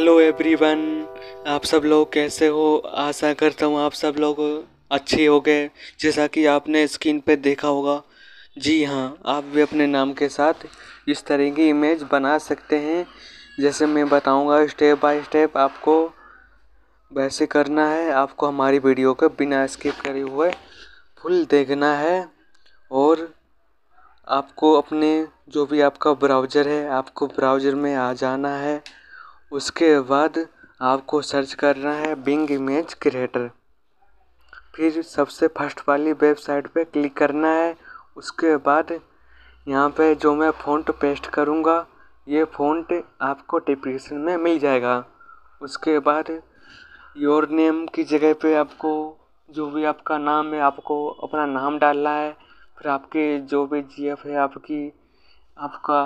hello everyone आप सब लोग कैसे हो आशा करता हूँ आप सब लोग अच्छे हो गए जैसा कि आपने स्क्रीन पे देखा होगा जी हाँ आप भी अपने नाम के साथ इस तरह की इमेज बना सकते हैं जैसे मैं बताऊँगा स्टेप बाय स्टेप आपको वैसे करना है आपको हमारी वीडियो को बिना स्किप करे हुए फुल देखना है और आपको अपने जो भी आपका ब्राउज़र है आपको ब्राउज़र में आ जाना है उसके बाद आपको सर्च करना है बिंग इमेज क्रिएटर फिर सबसे फर्स्ट वाली वेबसाइट पे क्लिक करना है उसके बाद यहाँ पे जो मैं फ़ॉन्ट पेस्ट करूँगा ये फ़ॉन्ट आपको डिस्क्रिप्शन में मिल जाएगा उसके बाद योर नेम की जगह पे आपको जो भी आपका नाम है आपको अपना नाम डालना है फिर आपके जो भी जीएफ है आपकी आपका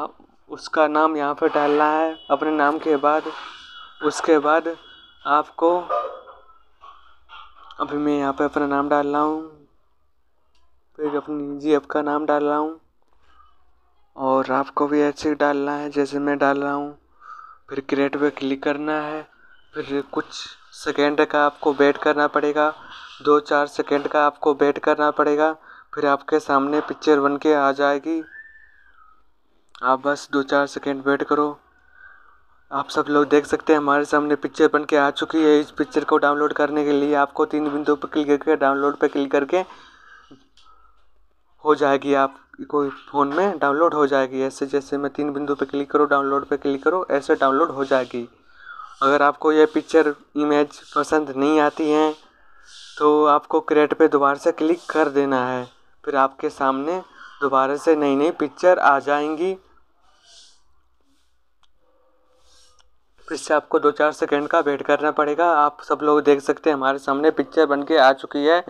उसका नाम यहाँ पर डालना है अपने नाम के बाद उसके बाद आपको अभी मैं यहाँ पे अपना नाम डाल रहा हूँ फिर अपनी जी एफ का नाम डाल रहा हूँ और आपको भी ऐसे डालना है जैसे मैं डाल रहा हूँ फिर क्रिएट पे क्लिक करना है फिर कुछ सेकेंड का आपको वेट करना पड़ेगा दो चार सेकेंड का आपको वेट करना पड़ेगा फिर आपके सामने पिक्चर बन के आ जाएगी आप बस दो चार सेकेंड वेट करो आप सब लोग देख सकते हैं हमारे सामने पिक्चर बन के आ चुकी है इस पिक्चर को डाउनलोड करने के लिए आपको तीन बिंदु पर क्लिक करके डाउनलोड पर क्लिक करके हो जाएगी आप कोई फ़ोन में डाउनलोड हो जाएगी ऐसे जैसे मैं तीन बिंदु पर क्लिक करो डाउनलोड पर क्लिक करो ऐसे डाउनलोड हो जाएगी अगर आपको यह पिक्चर इमेज पसंद नहीं आती है तो आपको क्रेट पे दोबारा से क्लिक कर देना है फिर आपके सामने दोबारा से नई नई पिक्चर आ जाएंगी फिर से आपको दो चार सेकेंड का वेट करना पड़ेगा आप सब लोग देख सकते हैं हमारे सामने पिक्चर बन के आ चुकी है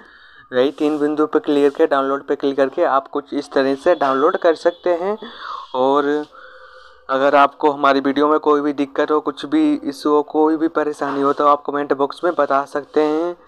रही तीन बिंदु पर क्लियर के डाउनलोड पर क्लिक करके आप कुछ इस तरह से डाउनलोड कर सकते हैं और अगर आपको हमारी वीडियो में कोई भी दिक्कत हो कुछ भी इशू हो कोई भी परेशानी हो तो आप कमेंट बॉक्स में बता सकते हैं